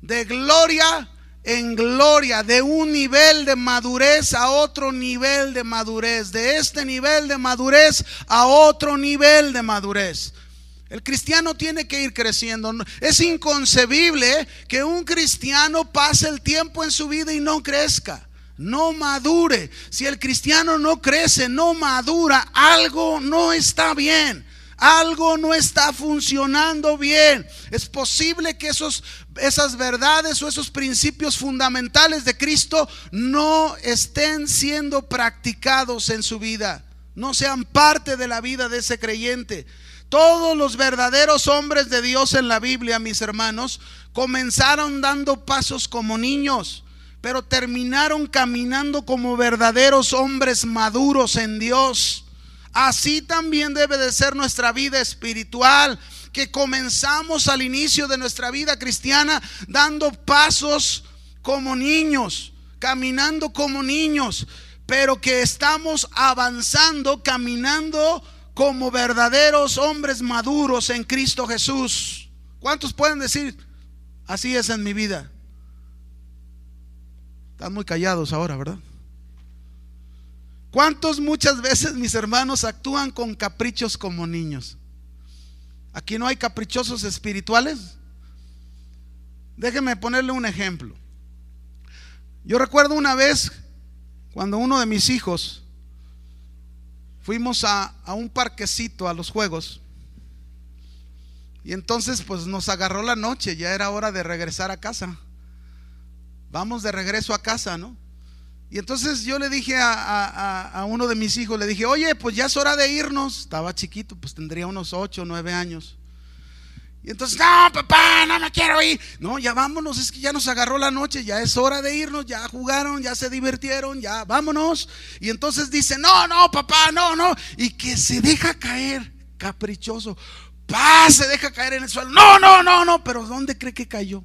de gloria en gloria, de un nivel de madurez a otro nivel de madurez, de este nivel de madurez a otro nivel de madurez. El cristiano tiene que ir creciendo. Es inconcebible que un cristiano pase el tiempo en su vida y no crezca, no madure. Si el cristiano no crece, no madura, algo no está bien. Algo no está funcionando bien. Es posible que esos, esas verdades o esos principios fundamentales de Cristo no estén siendo practicados en su vida. No sean parte de la vida de ese creyente. Todos los verdaderos hombres de Dios en la Biblia, mis hermanos, comenzaron dando pasos como niños, pero terminaron caminando como verdaderos hombres maduros en Dios. Así también debe de ser nuestra vida espiritual, que comenzamos al inicio de nuestra vida cristiana dando pasos como niños, caminando como niños, pero que estamos avanzando, caminando como verdaderos hombres maduros en Cristo Jesús. ¿Cuántos pueden decir, así es en mi vida? Están muy callados ahora, ¿verdad? ¿Cuántos muchas veces mis hermanos actúan con caprichos como niños? Aquí no hay caprichosos espirituales. déjeme ponerle un ejemplo. Yo recuerdo una vez cuando uno de mis hijos fuimos a, a un parquecito a los juegos y entonces pues nos agarró la noche, ya era hora de regresar a casa. Vamos de regreso a casa, ¿no? Y entonces yo le dije a, uno de mis hijos, le dije, oye, pues ya es hora de irnos. Estaba chiquito, pues tendría unos 8 o 9 años. Y entonces, no, papá, no me quiero ir. No, ya vámonos, es que ya nos agarró la noche, ya es hora de irnos, ya jugaron, ya se divirtieron, ya vámonos. Y entonces dice, no, no, papá, no, no. Y que se deja caer, caprichoso. Pa, se deja caer en el suelo. No, no, no, no, pero ¿dónde cree que cayó?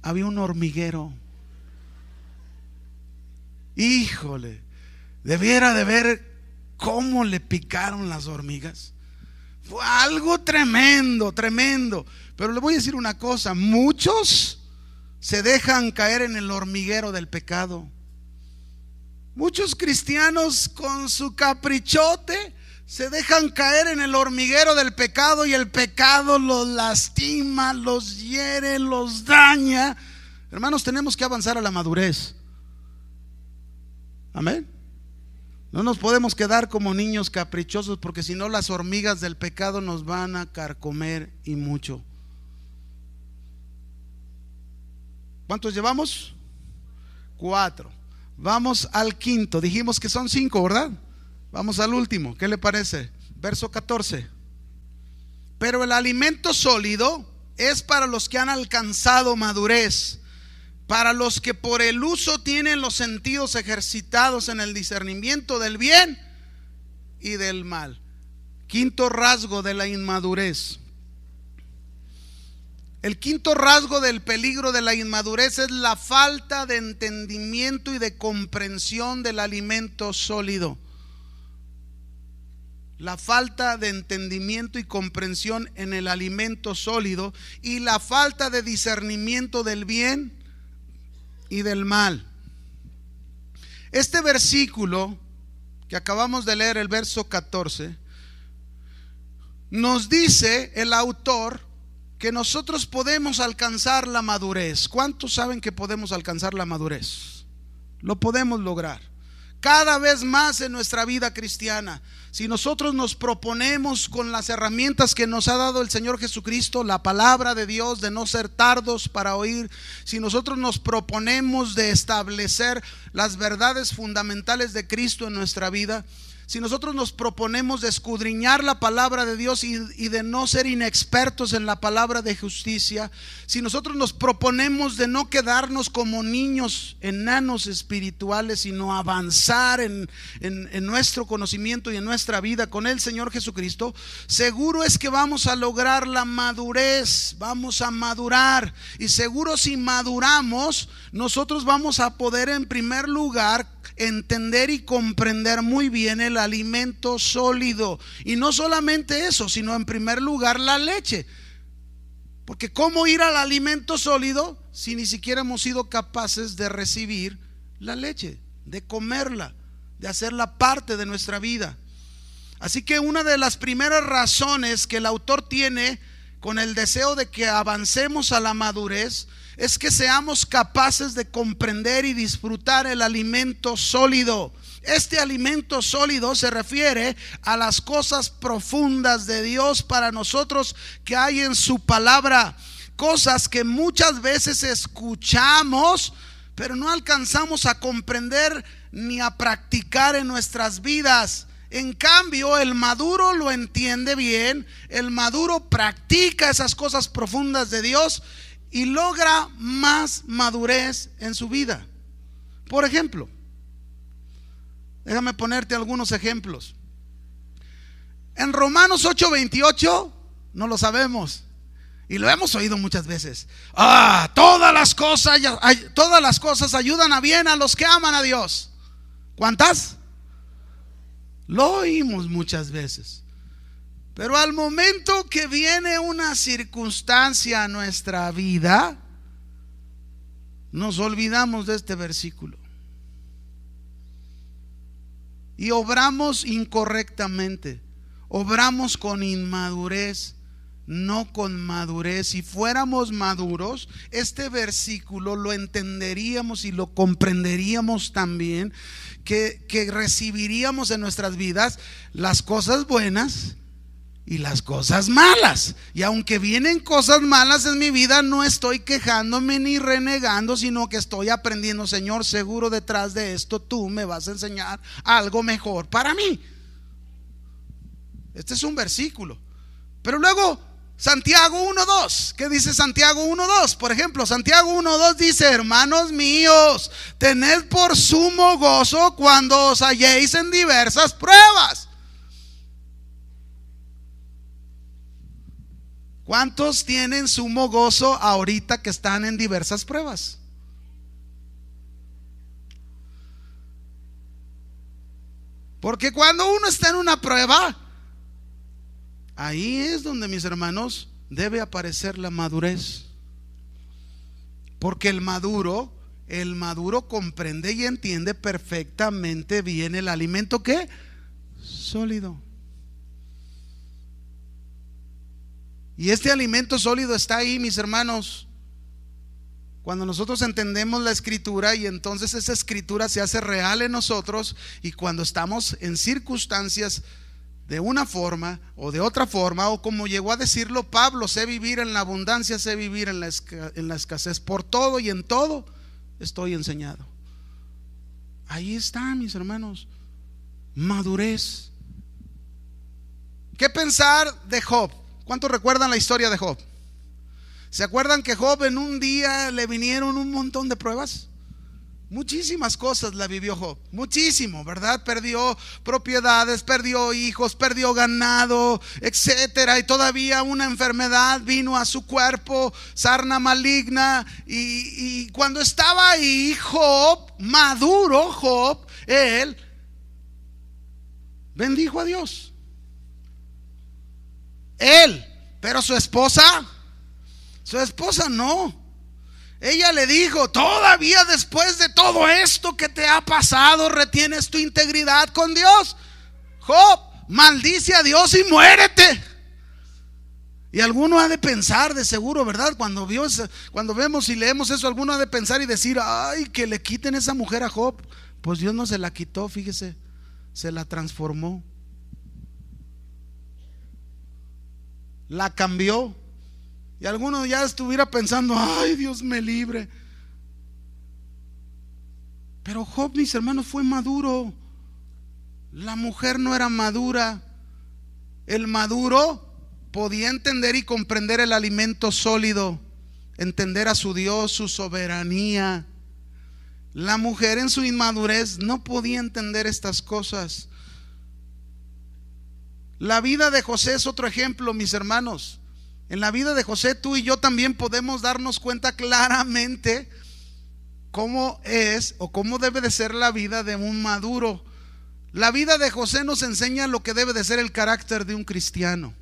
Había un hormiguero. Híjole, debiera de ver cómo le picaron las hormigas. Fue algo tremendo, tremendo. Pero le voy a decir una cosa, muchos se dejan caer en el hormiguero del pecado. Muchos cristianos con su caprichote se dejan caer en el hormiguero del pecado y el pecado los lastima, los hiere, los daña. Hermanos, tenemos que avanzar a la madurez. Amén. No nos podemos quedar como niños caprichosos porque si no las hormigas del pecado nos van a carcomer y mucho. ¿Cuántos llevamos? Cuatro. Vamos al quinto. Dijimos que son cinco, ¿verdad? Vamos al último. ¿Qué le parece? Verso 14. Pero el alimento sólido es para los que han alcanzado madurez para los que por el uso tienen los sentidos ejercitados en el discernimiento del bien y del mal. Quinto rasgo de la inmadurez. El quinto rasgo del peligro de la inmadurez es la falta de entendimiento y de comprensión del alimento sólido. La falta de entendimiento y comprensión en el alimento sólido y la falta de discernimiento del bien y del mal. Este versículo que acabamos de leer, el verso 14, nos dice el autor que nosotros podemos alcanzar la madurez. ¿Cuántos saben que podemos alcanzar la madurez? Lo podemos lograr cada vez más en nuestra vida cristiana. Si nosotros nos proponemos con las herramientas que nos ha dado el Señor Jesucristo, la palabra de Dios, de no ser tardos para oír, si nosotros nos proponemos de establecer las verdades fundamentales de Cristo en nuestra vida, si nosotros nos proponemos de escudriñar la palabra de Dios y, de no ser inexpertos en la palabra de justicia, si nosotros nos proponemos de no quedarnos como niños enanos espirituales, sino avanzar en nuestro conocimiento y en nuestra vida con el Señor Jesucristo, seguro es que vamos a lograr la madurez, vamos a madurar. Y seguro si maduramos, nosotros vamos a poder en primer lugar entender y comprender muy bien el alimento sólido. Y no solamente eso, sino en primer lugar la leche. Porque ¿cómo ir al alimento sólido si ni siquiera hemos sido capaces de recibir la leche, de comerla, de hacerla parte de nuestra vida? Así que una de las primeras razones que el autor tiene con el deseo de que avancemos a la madurez es que seamos capaces de comprender y disfrutar el alimento sólido. Este alimento sólido se refiere a las cosas profundas de Dios para nosotros que hay en su palabra. Cosas que muchas veces escuchamos, pero no alcanzamos a comprender ni a practicar en nuestras vidas. En cambio, el maduro lo entiende bien, el maduro practica esas cosas profundas de Dios y logra más madurez en su vida. Por ejemplo, déjame ponerte algunos ejemplos. En Romanos 8:28 no lo sabemos y lo hemos oído muchas veces. Ah, todas las cosas todas las cosas ayudan a bien a los que aman a Dios. ¿Cuántas? Lo oímos muchas veces. Pero al momento que viene una circunstancia a nuestra vida, nos olvidamos de este versículo. Y obramos incorrectamente, obramos con inmadurez, no con madurez. Si fuéramos maduros, este versículo lo entenderíamos y lo comprenderíamos también, que, que recibiríamos en nuestras vidas las cosas buenas y las cosas malas. Y aunque vienen cosas malas en mi vida, no estoy quejándome ni renegando, sino que estoy aprendiendo, Señor, seguro detrás de esto tú me vas a enseñar algo mejor para mí. Este es un versículo. Pero luego, Santiago 1.2, ¿qué dice Santiago 1.2? Por ejemplo, Santiago 1.2 dice, hermanos míos, tened por sumo gozo cuando os halléis en diversas pruebas ¿Cuántos tienen sumo gozo ahorita que están en diversas pruebas? Porque cuando uno está en una prueba, ahí es donde, mis hermanos, debe aparecer la madurez. Porque el maduro, el maduro comprende y entiende perfectamente bien el alimento que sólido. Y este alimento sólido está ahí, mis hermanos. Cuando nosotros entendemos la escritura y entonces esa escritura se hace real en nosotros y cuando estamos en circunstancias de una forma o de otra forma, o como llegó a decirlo Pablo, sé vivir en la abundancia, sé vivir en la, escasez, por todo y en todo estoy enseñado. Ahí está, mis hermanos, madurez. ¿Qué pensar de Job? ¿Cuántos recuerdan la historia de Job? ¿Se acuerdan que Job en un día le vinieron un montón de pruebas? Muchísimas cosas la vivió Job, muchísimo, ¿verdad? Perdió propiedades, perdió hijos, perdió ganado, etcétera, y todavía una enfermedad vino a su cuerpo, sarna maligna. Y, y cuando estaba ahí, Job, maduro Job, él bendijo a Dios. Él, pero su esposa, su esposa no. Ella le dijo, todavía después de todo esto que te ha pasado, retienes tu integridad con Dios. Job, maldice a Dios y muérete. Y alguno ha de pensar, de seguro, ¿verdad? Cuando, vio, cuando vemos y leemos eso, alguno ha de pensar y decir, ay, que le quiten esa mujer a Job. Pues Dios no se la quitó, fíjese, se la transformó. la cambió. Y alguno ya estuviera pensando, ay Dios me libre. Pero Job, mis hermanos, fue maduro. La mujer no era madura. El maduro podía entender y comprender el alimento sólido, entender a su Dios, su soberanía. La mujer en su inmadurez no podía entender estas cosas. La vida de José es otro ejemplo, mis hermanos. En la vida de José tú y yo también podemos darnos cuenta claramente cómo es o cómo debe de ser la vida de un maduro. La vida de José nos enseña lo que debe de ser el carácter de un cristiano.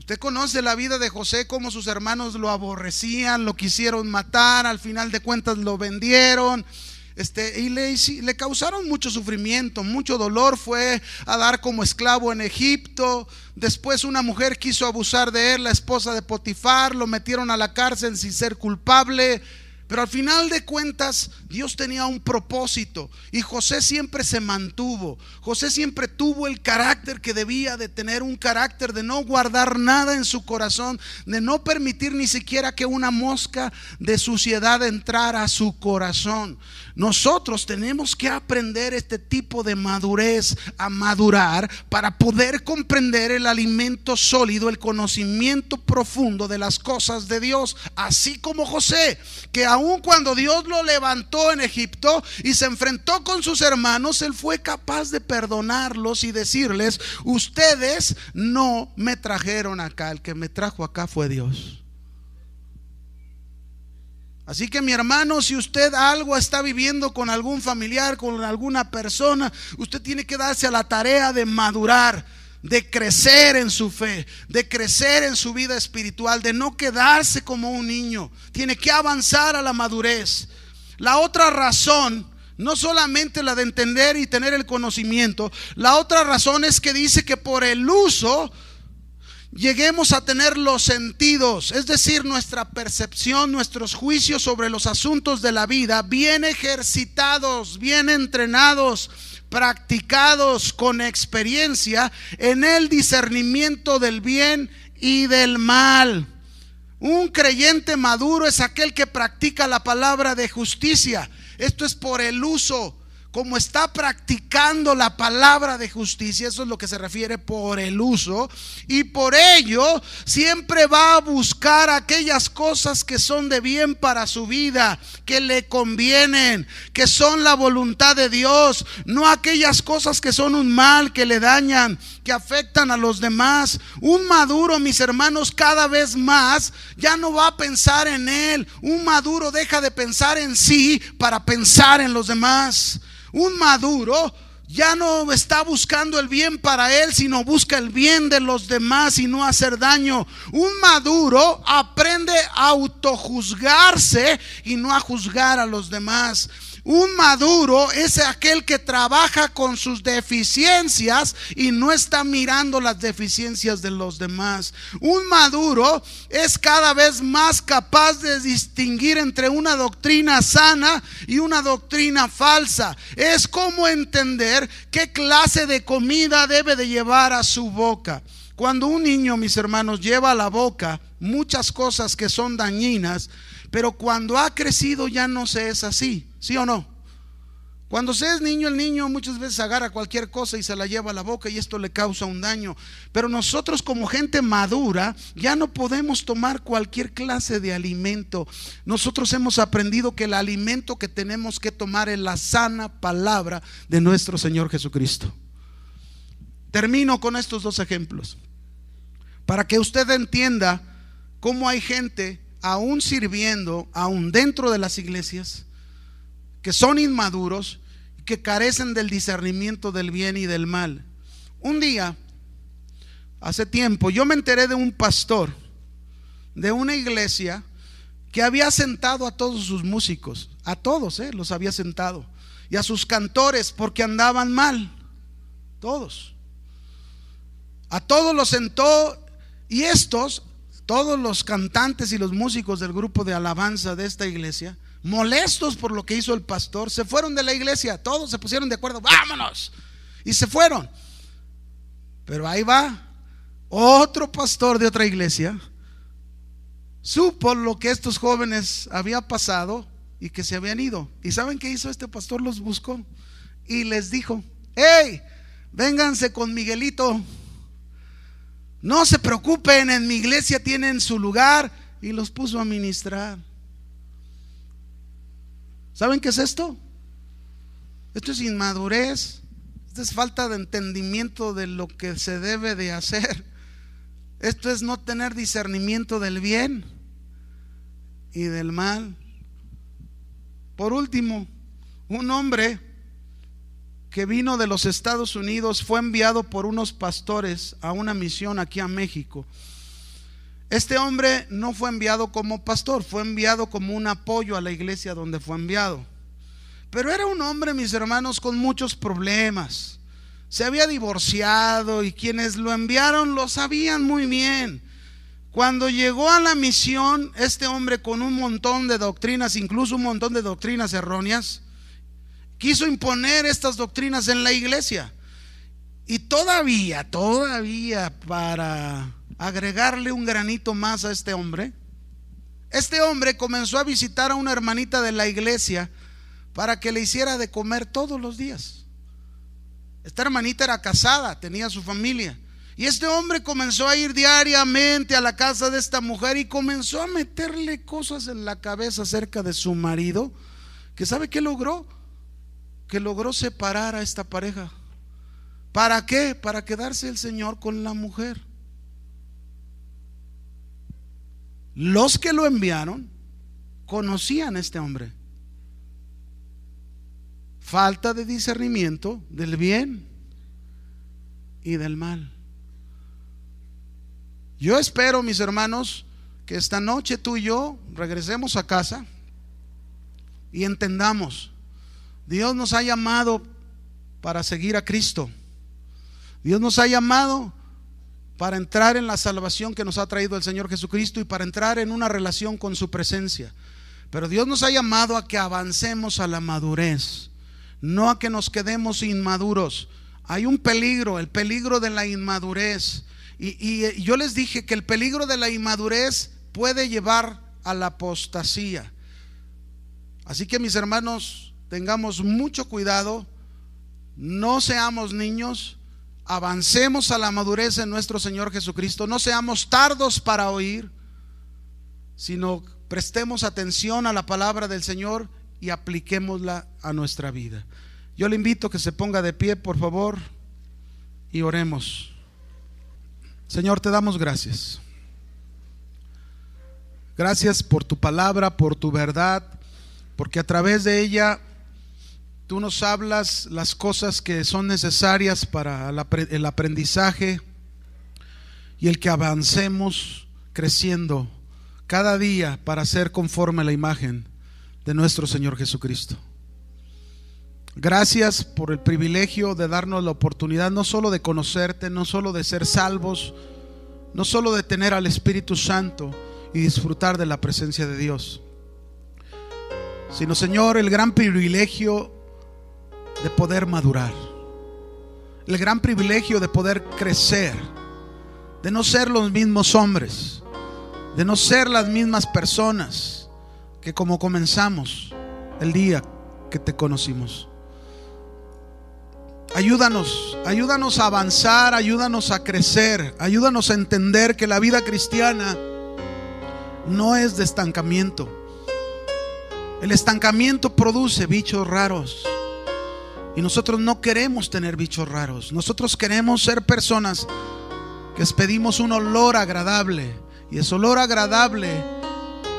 Usted conoce la vida de José, cómo sus hermanos lo aborrecían, lo quisieron matar, al final de cuentas lo vendieron, este, y le, le causaron mucho sufrimiento, mucho dolor. Fue a dar como esclavo en Egipto. Después una mujer quiso abusar de él, la esposa de Potifar. Lo metieron a la cárcel sin ser culpable. Pero al final de cuentas, Dios tenía un propósito y José siempre se mantuvo. José siempre tuvo el carácter que debía de tener, un carácter de no guardar nada en su corazón, de no permitir ni siquiera que una mosca de suciedad entrara a su corazón. Nosotros tenemos que aprender este tipo de madurez, a madurar, para poder comprender el alimento sólido, el conocimiento profundo de las cosas de Dios, así como José, que aun cuando Dios lo levantó en Egipto y se enfrentó con sus hermanos, él fue capaz de perdonarlos y decirles, ustedes no me trajeron acá, el que me trajo acá fue Dios. Así que mi hermano, si usted algo está viviendo con algún familiar, con alguna persona, usted tiene que darse a la tarea de madurar de crecer en su fe, de crecer en su vida espiritual, de no quedarse como un niño. Tiene que avanzar a la madurez. La otra razón, no solamente la de entender y tener el conocimiento, la otra razón es que dice que por el uso lleguemos a tener los sentidos, es decir, nuestra percepción, nuestros juicios sobre los asuntos de la vida, bien ejercitados, bien entrenados practicados con experiencia en el discernimiento del bien y del mal. Un creyente maduro es aquel que practica la palabra de justicia. Esto es por el uso como está practicando la palabra de justicia, eso es lo que se refiere por el uso, y por ello siempre va a buscar aquellas cosas que son de bien para su vida, que le convienen, que son la voluntad de Dios, no aquellas cosas que son un mal, que le dañan, que afectan a los demás. Un maduro, mis hermanos, cada vez más ya no va a pensar en él, un maduro deja de pensar en sí para pensar en los demás. Un maduro ya no está buscando el bien para él, sino busca el bien de los demás y no hacer daño. Un maduro aprende a autojuzgarse y no a juzgar a los demás. Un maduro es aquel que trabaja con sus deficiencias y no está mirando las deficiencias de los demás. Un maduro es cada vez más capaz de distinguir entre una doctrina sana y una doctrina falsa. Es como entender qué clase de comida debe de llevar a su boca. Cuando un niño, mis hermanos, lleva a la boca muchas cosas que son dañinas, pero cuando ha crecido ya no se es así, ¿sí o no? Cuando se es niño, el niño muchas veces agarra cualquier cosa y se la lleva a la boca y esto le causa un daño. Pero nosotros como gente madura ya no podemos tomar cualquier clase de alimento. Nosotros hemos aprendido que el alimento que tenemos que tomar es la sana palabra de nuestro Señor Jesucristo. Termino con estos dos ejemplos. Para que usted entienda cómo hay gente aún sirviendo, aún dentro de las iglesias, que son inmaduros, que carecen del discernimiento del bien y del mal. Un día, hace tiempo, yo me enteré de un pastor de una iglesia que había sentado a todos sus músicos, a todos, eh, los había sentado, y a sus cantores porque andaban mal, todos. A todos los sentó y estos todos los cantantes y los músicos del grupo de alabanza de esta iglesia, molestos por lo que hizo el pastor, se fueron de la iglesia, todos se pusieron de acuerdo, vámonos, y se fueron. Pero ahí va otro pastor de otra iglesia, supo lo que estos jóvenes había pasado y que se habían ido. ¿Y saben qué hizo este pastor? Los buscó y les dijo, hey, vénganse con Miguelito. No se preocupen, en mi iglesia tienen su lugar y los puso a ministrar. ¿Saben qué es esto? Esto es inmadurez, esto es falta de entendimiento de lo que se debe de hacer. Esto es no tener discernimiento del bien y del mal. Por último, un hombre que vino de los Estados Unidos fue enviado por unos pastores a una misión aquí a México. Este hombre no fue enviado como pastor, fue enviado como un apoyo a la iglesia donde fue enviado. Pero era un hombre, mis hermanos, con muchos problemas. Se había divorciado y quienes lo enviaron lo sabían muy bien. Cuando llegó a la misión, este hombre con un montón de doctrinas, incluso un montón de doctrinas erróneas, quiso imponer estas doctrinas en la iglesia. Y todavía, todavía para agregarle un granito más a este hombre, este hombre comenzó a visitar a una hermanita de la iglesia para que le hiciera de comer todos los días. Esta hermanita era casada, tenía su familia. Y este hombre comenzó a ir diariamente a la casa de esta mujer y comenzó a meterle cosas en la cabeza acerca de su marido, que sabe qué logró que logró separar a esta pareja. ¿Para qué? Para quedarse el Señor con la mujer. Los que lo enviaron conocían a este hombre. Falta de discernimiento del bien y del mal. Yo espero, mis hermanos, que esta noche tú y yo regresemos a casa y entendamos Dios nos ha llamado para seguir a Cristo. Dios nos ha llamado para entrar en la salvación que nos ha traído el Señor Jesucristo y para entrar en una relación con su presencia. Pero Dios nos ha llamado a que avancemos a la madurez, no a que nos quedemos inmaduros. Hay un peligro, el peligro de la inmadurez. Y, eh, yo les dije que el peligro de la inmadurez puede llevar a la apostasía. Así que mis hermanos, tengamos mucho cuidado, no seamos niños, avancemos a la madurez en nuestro Señor Jesucristo, no seamos tardos para oír, sino prestemos atención a la palabra del Señor y apliquémosla a nuestra vida. Yo le invito a que se ponga de pie, por favor, y oremos. Señor, te damos gracias. Gracias por tu palabra, por tu verdad, porque a través de ella Tú nos hablas las cosas que son necesarias para el aprendizaje y el que avancemos creciendo cada día para ser conforme a la imagen de nuestro Señor Jesucristo. Gracias por el privilegio de darnos la oportunidad no solo de conocerte, no solo de ser salvos, no solo de tener al Espíritu Santo y disfrutar de la presencia de Dios, sino Señor el gran privilegio de poder madurar, el gran privilegio de poder crecer, de no ser los mismos hombres, de no ser las mismas personas que como comenzamos el día que te conocimos. Ayúdanos, ayúdanos a avanzar, ayúdanos a crecer, ayúdanos a entender que la vida cristiana no es de estancamiento. El estancamiento produce bichos raros. Y nosotros no queremos tener bichos raros. Nosotros queremos ser personas que expedimos un olor agradable. Y ese olor agradable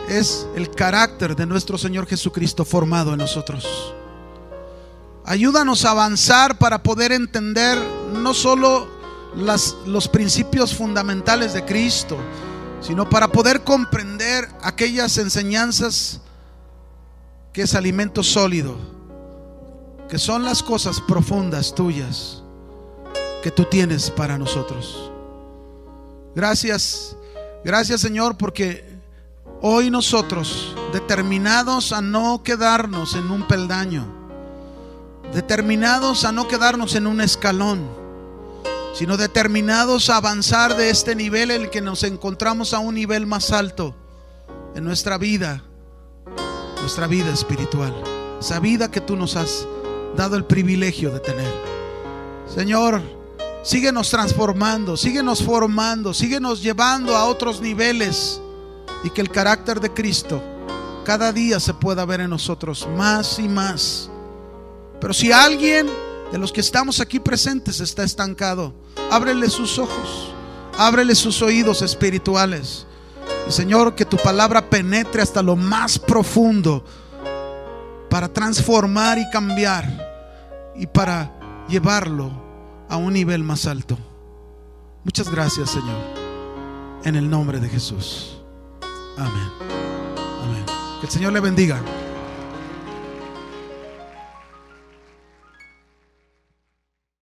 es el carácter de nuestro Señor Jesucristo formado en nosotros. Ayúdanos a avanzar para poder entender no solo los principios fundamentales de Cristo, sino para poder comprender aquellas enseñanzas que es alimento sólido que son las cosas profundas tuyas que tú tienes para nosotros. Gracias, gracias Señor, porque hoy nosotros, determinados a no quedarnos en un peldaño, determinados a no quedarnos en un escalón, sino determinados a avanzar de este nivel en el que nos encontramos a un nivel más alto en nuestra vida, nuestra vida espiritual, esa vida que tú nos has dado el privilegio de tener. Señor, síguenos transformando, síguenos formando, síguenos llevando a otros niveles y que el carácter de Cristo cada día se pueda ver en nosotros más y más. Pero si alguien de los que estamos aquí presentes está estancado, ábrele sus ojos, ábrele sus oídos espirituales. Señor, que tu palabra penetre hasta lo más profundo para transformar y cambiar y para llevarlo a un nivel más alto. Muchas gracias, Señor. En el nombre de Jesús. Amén. Amén. Que el Señor le bendiga.